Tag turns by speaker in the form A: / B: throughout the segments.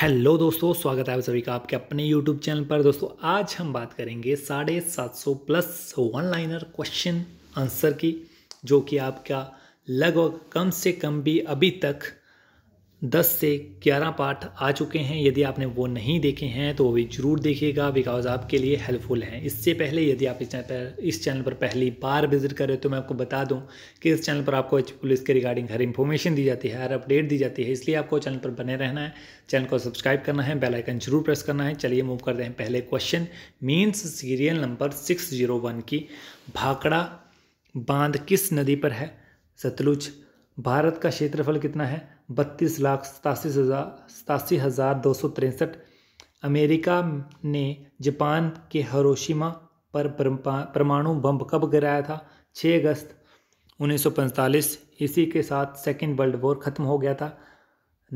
A: hello दोस्तों स्वागत है आप सभी का आपके अपने यूट्यूब चैनल पर दोस्तों आज हम बात करेंगे साढ़े सात सौ plus one liner question answer की जो कि आपका लगभग कम से कम भी अभी तक दस से ग्यारह पार्ट आ चुके हैं यदि आपने वो नहीं देखे हैं तो वो भी ज़रूर देखिएगा बिकॉज आपके लिए हेल्पफुल हैं इससे पहले यदि आप इस चैनल पर इस चैनल पर पहली बार विजिट कर रहे हो तो मैं आपको बता दूं कि इस चैनल पर आपको पुलिस के रिगार्डिंग हर इन्फॉर्मेशन दी जाती है हर अपडेट दी जाती है इसलिए आपको चैनल पर बने रहना है चैनल को सब्सक्राइब करना है बेलाइकन जरूर प्रेस करना है चलिए मूव करते हैं पहले question means serial number six की भाकड़ा बांध किस नदी पर है सतलुज भारत का क्षेत्रफल कितना है बत्तीस लाख सतासी हज़ार सतासी हज़ार दो सौ तिरसठ अमेरिका ने जापान के हरोशिमा पर परमाणु बम कब गिराया था 6 अगस्त 1945 इसी के साथ सेकेंड वर्ल्ड वॉर ख़त्म हो गया था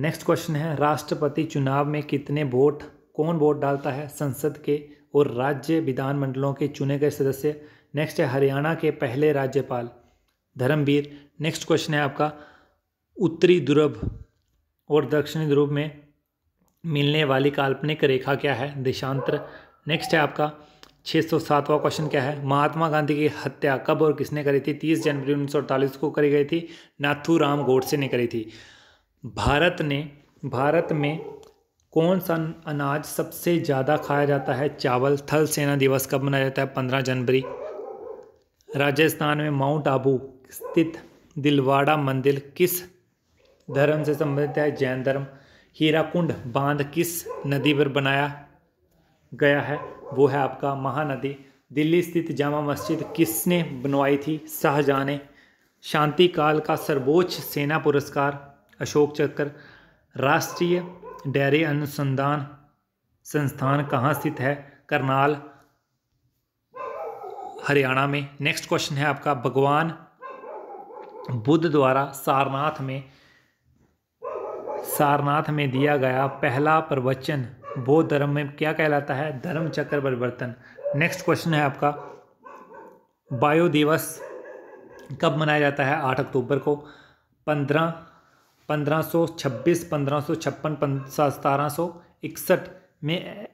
A: नेक्स्ट क्वेश्चन है राष्ट्रपति चुनाव में कितने वोट कौन वोट डालता है संसद के और राज्य विधानमंडलों के चुने गए सदस्य नेक्स्ट है हरियाणा के पहले राज्यपाल धर्मवीर नेक्स्ट क्वेश्चन है आपका उत्तरी ध्रुव और दक्षिणी ध्रुव में मिलने वाली काल्पनिक रेखा क्या है देशांतर नेक्स्ट है आपका छः सौ सातवां क्वेश्चन क्या है महात्मा गांधी की हत्या कब और किसने करी थी तीस जनवरी उन्नीस को करी गई थी नाथूराम गोडसे ने करी थी भारत ने भारत में कौन सा अनाज सबसे ज़्यादा खाया जाता है चावल थल सेना दिवस कब मनाया जाता है पंद्रह जनवरी राजस्थान में माउंट आबू स्थित दिलवाड़ा मंदिर किस धर्म से संबंधित है जैन धर्म हीराकुंड बांध किस नदी पर बनाया गया है वो है आपका महानदी दिल्ली स्थित जामा मस्जिद किसने बनवाई थी शाहजहाँ ने शांति काल का सर्वोच्च सेना पुरस्कार अशोक चक्र राष्ट्रीय डेयरी अनुसंधान संस्थान कहाँ स्थित है करनाल हरियाणा में नेक्स्ट क्वेश्चन है आपका भगवान बुद्ध द्वारा सारनाथ में सारनाथ में दिया गया पहला प्रवचन बौद्ध धर्म में क्या कहलाता है धर्म चक्र परिवर्तन नेक्स्ट क्वेश्चन है आपका वायु दिवस कब मनाया जाता है आठ अक्टूबर को पंद्रह पंद्रह सौ छब्बीस पंद्रह सौ छप्पन सतारह सौ इकसठ में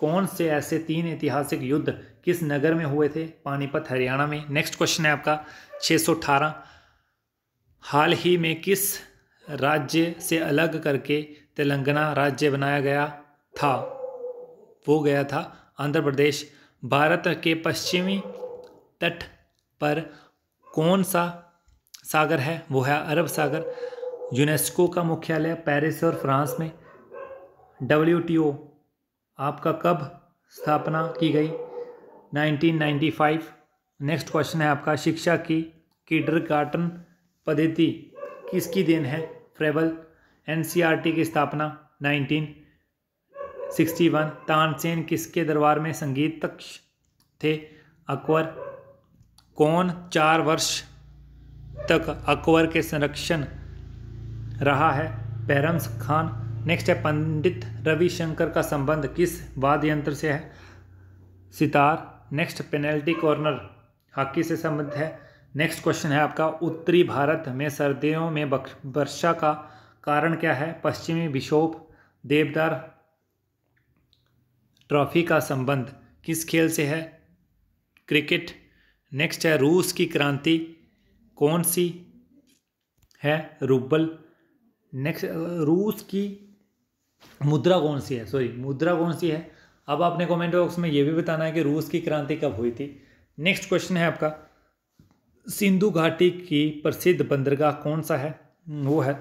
A: कौन से ऐसे तीन ऐतिहासिक युद्ध किस नगर में हुए थे पानीपत हरियाणा में नेक्स्ट क्वेश्चन है आपका छः सौ अठारह हाल ही में किस राज्य से अलग करके तेलंगाना राज्य बनाया गया था वो गया था आंध्र प्रदेश भारत के पश्चिमी तट पर कौन सा सागर है वो है अरब सागर यूनेस्को का मुख्यालय पेरिस और फ्रांस में डब्ल्यू आपका कब स्थापना की गई 1995 नेक्स्ट क्वेश्चन है आपका शिक्षा की किडर गार्टन पद्धति किसकी देन है फ्रेबल एनसीईआरटी e की स्थापना 1961 तानसेन किसके दरबार में संगीत तक्ष थे अकबर कौन चार वर्ष तक अकबर के संरक्षण रहा है पैरम्स खान नेक्स्ट है पंडित रविशंकर का संबंध किस वाद्य यंत्र से है sitar next penalty corner hockey से संबंध है नेक्स्ट क्वेश्चन है आपका उत्तरी भारत में सर्दियों में वर्षा का कारण क्या है पश्चिमी विक्षोभ देवदार ट्रॉफी का संबंध किस खेल से है क्रिकेट नेक्स्ट है रूस की क्रांति कौन सी है रूबल नेक्स्ट रूस की मुद्रा कौन सी है सॉरी मुद्रा कौन सी है अब आपने कमेंट बॉक्स में ये भी बताना है कि रूस की क्रांति कब हुई थी नेक्स्ट क्वेश्चन है आपका सिंधु घाटी की प्रसिद्ध बंदरगाह कौन सा है वो है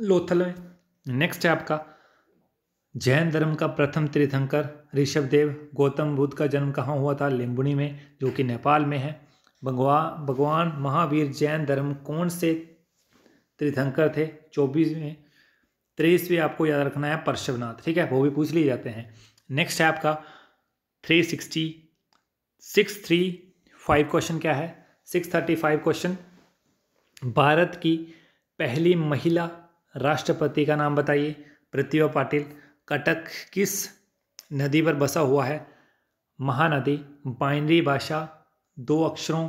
A: लोथल में नेक्स्ट है आपका जैन धर्म का प्रथम तीर्थंकर ऋषभदेव गौतम बुद्ध का जन्म कहाँ हुआ था लिंबुणी में जो कि नेपाल में है भगवान भगवान महावीर जैन धर्म कौन से तीर्थंकर थे चौबीस में तेईसवें आपको याद रखना है परशुनाथ ठीक है वो भी पूछ लिए जाते हैं नेक्स्ट है आपका three sixty six three five question क्या है six thirty five question Bharat की पहली महिला राष्ट्रपति का नाम बताइए प्रतिभा पाटिल कटक किस नदी पर बसा हुआ है महानदी बाइनरी भाषा दो अक्षरों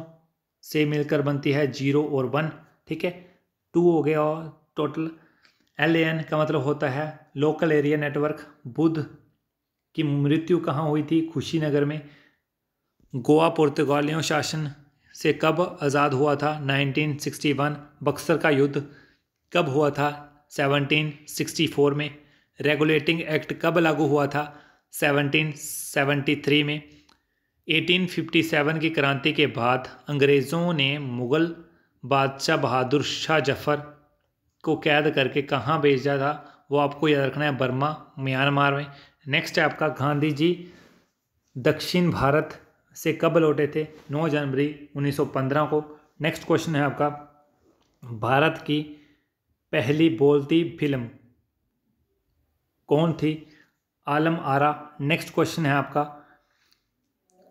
A: से मिलकर बनती है जीरो और वन ठीक है टू हो गया और टोटल एल एन का मतलब होता है लोकल एरिया नेटवर्क बुद्ध की मृत्यु कहाँ हुई थी खुशीनगर में गोवा पुर्तगालियों शासन से कब आज़ाद हुआ था 1961 बक्सर का युद्ध कब हुआ था 1764 में रेगुलेटिंग एक्ट कब लागू हुआ था 1773 में 1857 की क्रांति के बाद अंग्रेज़ों ने मुग़ल बादशाह बहादुर शाह जफ़र को कैद करके कहाँ भेजा था वो आपको याद रखना है बर्मा म्यांमार में नेक्स्ट है आपका गांधी जी दक्षिण भारत से कब लौटे थे 9 जनवरी 1915 को नेक्स्ट क्वेश्चन है आपका भारत की पहली बोलती फिल्म कौन थी आलम आरा नेक्स्ट क्वेश्चन है आपका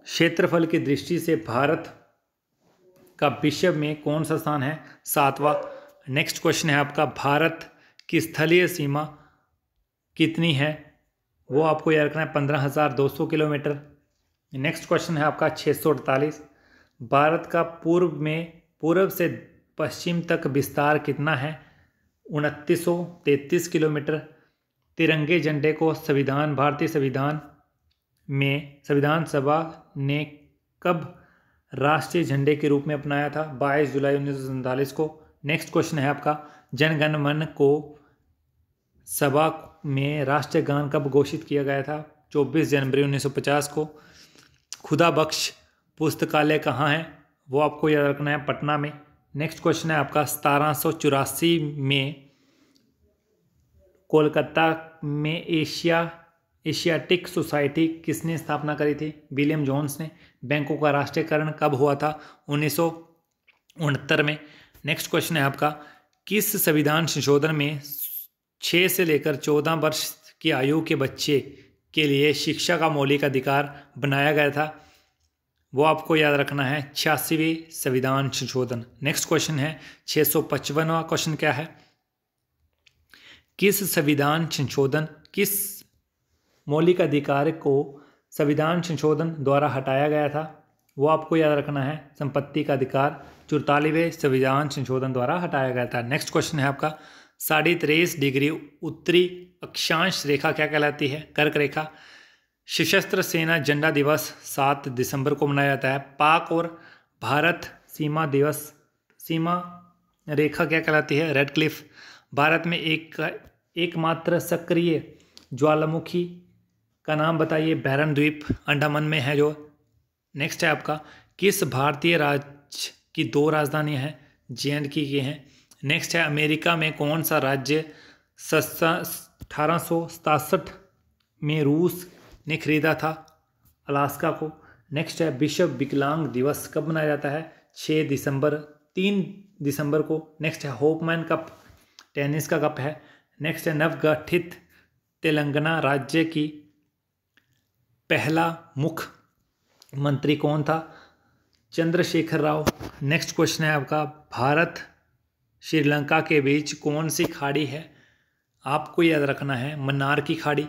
A: क्षेत्रफल की दृष्टि से भारत का विश्व में कौन सा स्थान है सातवां नेक्स्ट क्वेश्चन है आपका भारत की स्थलीय सीमा कितनी है वो आपको याद रखना है पंद्रह हज़ार दो सौ किलोमीटर नेक्स्ट क्वेश्चन है आपका छः भारत का पूर्व में पूर्व से पश्चिम तक विस्तार कितना है उनतीस किलोमीटर तिरंगे झंडे को संविधान भारतीय संविधान में संविधान सभा ने कब राष्ट्रीय झंडे के रूप में अपनाया था 22 जुलाई उन्नीस को नेक्स्ट क्वेश्चन है आपका जनगण मन को सभा में राष्ट्रीय गान कब घोषित किया गया था 24 जनवरी 1950 को खुदा बख्श पुस्तकालय कहाँ है वो आपको याद रखना है पटना में नेक्स्ट क्वेश्चन है आपका सतारह में कोलकाता में एशिया एशियाटिक सोसाइटी किसने स्थापना करी थी विलियम जोन्स ने बैंकों का राष्ट्रीयकरण कब हुआ था उन्नीस में नेक्स्ट क्वेश्चन है आपका किस संविधान संशोधन में छः से लेकर चौदह वर्ष की आयु के बच्चे के लिए शिक्षा का मौलिक अधिकार बनाया गया था वो आपको याद रखना है छियासीवीं संविधान संशोधन नेक्स्ट क्वेश्चन है छः सौ पचपनवा क्वेश्चन क्या है किस संविधान संशोधन किस मौलिक अधिकार को संविधान संशोधन द्वारा हटाया गया था वो आपको याद रखना है संपत्ति का अधिकार चौतालीवें संविधान संशोधन द्वारा हटाया गया था नेक्स्ट क्वेश्चन है आपका साढ़े तेईस डिग्री उत्तरी अक्षांश रेखा क्या कहलाती है कर्क रेखा सशस्त्र सेना झंडा दिवस सात दिसंबर को मनाया जाता है पाक और भारत सीमा दिवस सीमा रेखा क्या कहलाती है रेड क्लिफ भारत में एक एकमात्र सक्रिय ज्वालामुखी का नाम बताइए बैरन द्वीप अंडमान में है जो नेक्स्ट है आपका किस भारतीय राज्य की दो राजधानियां हैं जे एंड की हैं नेक्स्ट है अमेरिका में कौन सा राज्य सस्ता अठारह में रूस ने खरीदा था अलास्का को नेक्स्ट है विश्व विकलांग दिवस कब मनाया जाता है 6 दिसंबर 3 दिसंबर को नेक्स्ट है होपमैन कप टेनिस का कप है नेक्स्ट है नवगठित तेलंगाना राज्य की पहला मुख्यमंत्री कौन था चंद्रशेखर राव नेक्स्ट क्वेश्चन है आपका भारत श्रीलंका के बीच कौन सी खाड़ी है आपको याद रखना है मन्नार की खाड़ी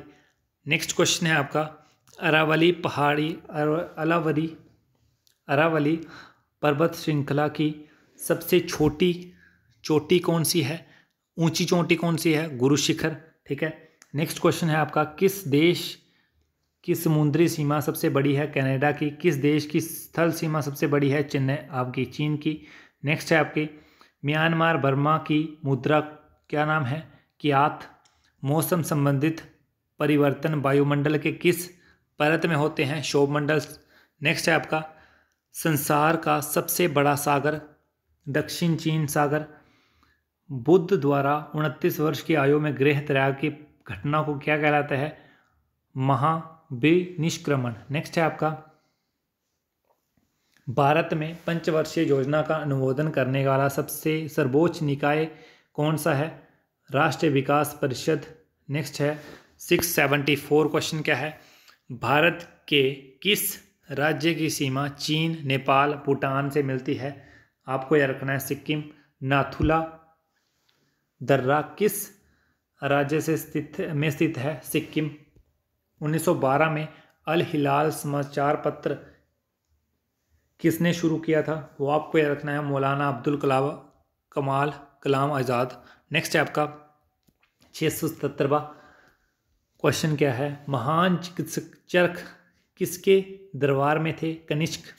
A: नेक्स्ट क्वेश्चन है आपका अरावली पहाड़ी अलावली अरावली पर्वत श्रृंखला की सबसे छोटी चोटी कौन सी है ऊंची चोटी कौन सी है गुरु शिखर ठीक है नेक्स्ट क्वेश्चन है आपका किस देश की समुद्री सीमा सबसे बड़ी है कनाडा की किस देश की स्थल सीमा सबसे बड़ी है चेन्नई आपकी चीन की नेक्स्ट है आपकी म्यांमार बर्मा की मुद्रा क्या नाम है क्यात मौसम संबंधित परिवर्तन वायुमंडल के किस परत में होते हैं शोभमंडल नेक्स्ट है आपका संसार का सबसे बड़ा सागर दक्षिण चीन सागर बुद्ध द्वारा उनतीस वर्ष की आयु में गृह त्याग की घटना को क्या कहलाता है महाविनिष्क्रमण नेक्स्ट है आपका भारत में पंचवर्षीय योजना का अनुमोदन करने वाला सबसे सर्वोच्च निकाय कौन सा है राष्ट्रीय विकास परिषद नेक्स्ट है सिक्स सेवेंटी फोर क्वेश्चन क्या है भारत के किस राज्य की सीमा चीन नेपाल भूटान से मिलती है आपको याद रखना है सिक्किम नाथुला दर्रा किस राज्य से स्थित में स्थित है सिक्किम 1912 में अल हिलाल समाचार पत्र किसने शुरू किया था वो आपको याद रखना है मौलाना अब्दुल कलाम कमाल कलाम आज़ाद नेक्स्ट है आपका छः सौ सतरवा क्वेश्चन क्या है महान चिकित्सक चरख किसके दरबार में थे कनिष्क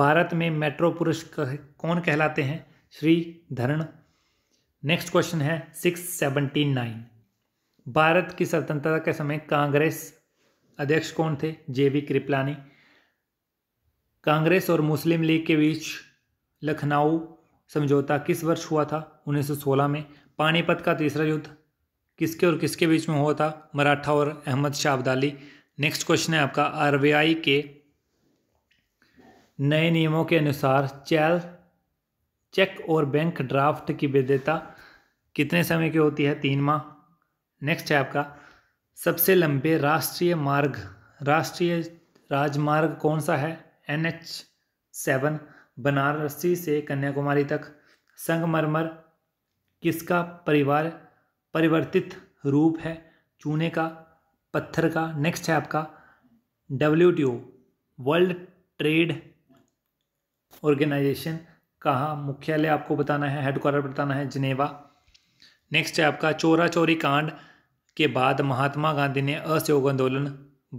A: भारत में मेट्रो पुरुष कौन कहलाते हैं श्री धरण नेक्स्ट क्वेश्चन है सिक्स सेवनटी नाइन भारत की स्वतंत्रता के समय कांग्रेस अध्यक्ष कौन थे जे वी कृपलानी कांग्रेस और मुस्लिम लीग के बीच लखनऊ समझौता किस वर्ष हुआ था 1916 में पानीपत का तीसरा युद्ध किसके और किसके बीच में हुआ था मराठा और अहमद शाह अब्दाली नेक्स्ट क्वेश्चन है आपका आर के नए नियमों के अनुसार चैल चेक और बैंक ड्राफ्ट की वैधता कितने समय की होती है तीन माह नेक्स्ट है आपका सबसे लंबे राष्ट्रीय मार्ग राष्ट्रीय राजमार्ग कौन सा है एन एच सेवन बनारसी से कन्याकुमारी तक संगमरमर किसका परिवार परिवर्तित रूप है चूने का पत्थर का नेक्स्ट है आपका W T O world trade organisation कहाँ मुख्यालय आपको बताना है हेडक्वार्टर बताना है जिनेवा नेक्स्ट है आपका चोरा चोरी कांड के बाद महात्मा गांधी ने असहयोग आंदोलन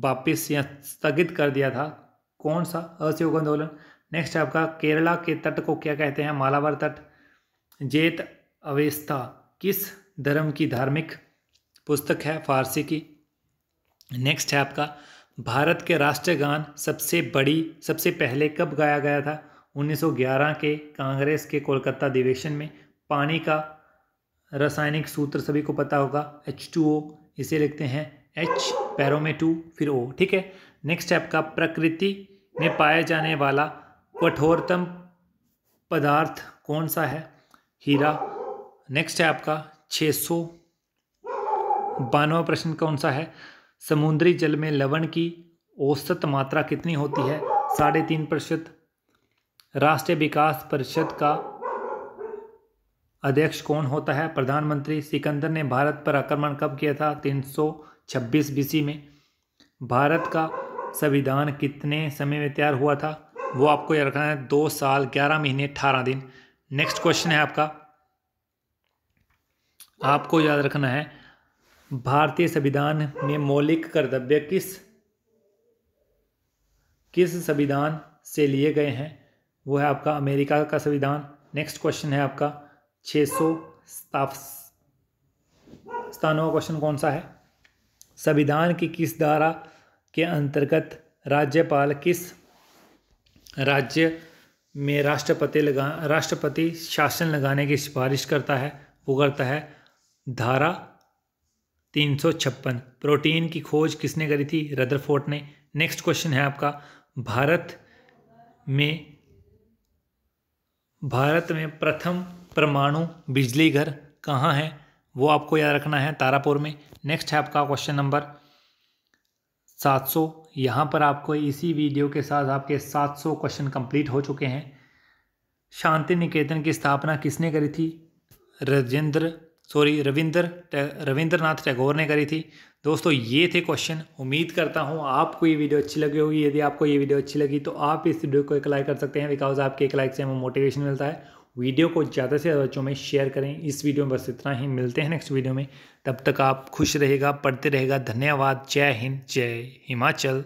A: वापस या स्थगित कर दिया था कौन सा असहयोग आंदोलन नेक्स्ट आपका केरला के तट को क्या कहते हैं मालावर तट जेत अवेस्था किस धर्म की धार्मिक पुस्तक है फारसी की नेक्स्ट है आपका भारत के राष्ट्रगान सबसे बड़ी सबसे पहले कब गाया गया था 1911 के कांग्रेस के कोलकाता अधिवेशन में पानी का रासायनिक सूत्र सभी को पता होगा एच टू ओ इसे लिखते हैं एच पैरों में टू फिर ओ ठीक है नेक्स्ट है आपका प्रकृति में पाया जाने वाला कठोरतम पदार्थ कौन सा है हीरा नेक्स्ट है आपका छः सौ बानवा प्रश्न कौन सा है समुद्री जल में लवण की औसत मात्रा कितनी होती है साढ़े तीन प्रतिशत राष्ट्रीय विकास परिषद का अध्यक्ष कौन होता है प्रधानमंत्री सिकंदर ने भारत पर आक्रमण कब किया था तीन सौ छब्बीस बीसी में भारत का संविधान कितने समय में तैयार हुआ था वो आपको याद रखना है दो साल ग्यारह महीने अठारह दिन नेक्स्ट क्वेश्चन है आपका आपको याद रखना है भारतीय संविधान में मौलिक कर्तव्य किस किस संविधान से लिए गए हैं वो है आपका अमेरिका का संविधान नेक्स्ट क्वेश्चन है आपका छः सौ का क्वेश्चन कौन सा है संविधान की किस धारा के अंतर्गत राज्यपाल किस राज्य में राष्ट्रपति लगा राष्ट्रपति शासन लगाने की सिफारिश करता है वो करता है धारा तीन सौ छप्पन प्रोटीन की खोज किसने करी थी रदरफोर्ट ने नेक्स्ट क्वेश्चन है आपका भारत में भारत में प्रथम परमाणु बिजली घर कहाँ है वो आपको याद रखना है तारापुर में नेक्स्ट है आपका क्वेश्चन नंबर सात सौ यहाँ पर आपको इसी वीडियो के साथ आपके 700 क्वेश्चन कंप्लीट हो चुके हैं शांति निकेतन की स्थापना किसने करी थी राजेंद्र सॉरी रविंद्र रविंद्रनाथ टैगोर ने करी थी दोस्तों ये थे क्वेश्चन उम्मीद करता हूँ आपको ये वीडियो अच्छी लगी होगी यदि आपको ये वीडियो अच्छी लगी तो आप इस वीडियो को एक लाइक कर सकते हैं बिकॉज आपके एक लाइक से हमें मोटिवेशन मिलता है वीडियो को ज़्यादा से ज़्यादा बच्चों में शेयर करें इस वीडियो में बस इतना ही मिलते हैं नेक्स्ट वीडियो में तब तक आप खुश रहेगा पढ़ते रहेगा धन्यवाद जय हिंद जय हिमाचल